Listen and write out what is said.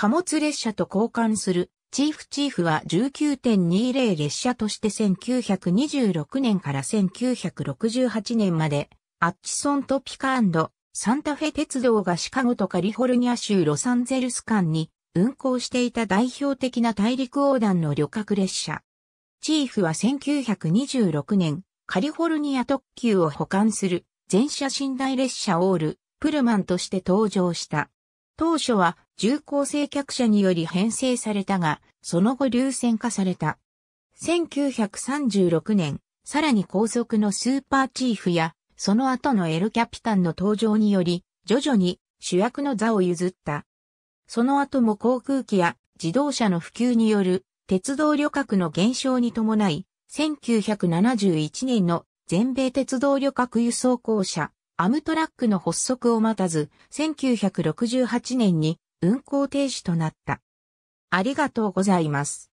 貨物列車と交換するチーフチーフは19.20列車として1926年から1968年までアッチソンとピカサンタフェ鉄道がシカゴとカリフォルニア州ロサンゼルス間に運行していた代表的な大陸横断の旅客列車。チーフは1926年カリフォルニア特急を保管する全車寝台列車オールプルマンとして登場した。当初は重厚制客者により編成されたが、その後流線化された。1936年、さらに高速のスーパーチーフや、その後のエルキャピタンの登場により、徐々に主役の座を譲った。その後も航空機や自動車の普及による鉄道旅客の減少に伴い、1971年の全米鉄道旅客輸送公社アムトラックの発足を待たず、1968年に運行停止となった。ありがとうございます。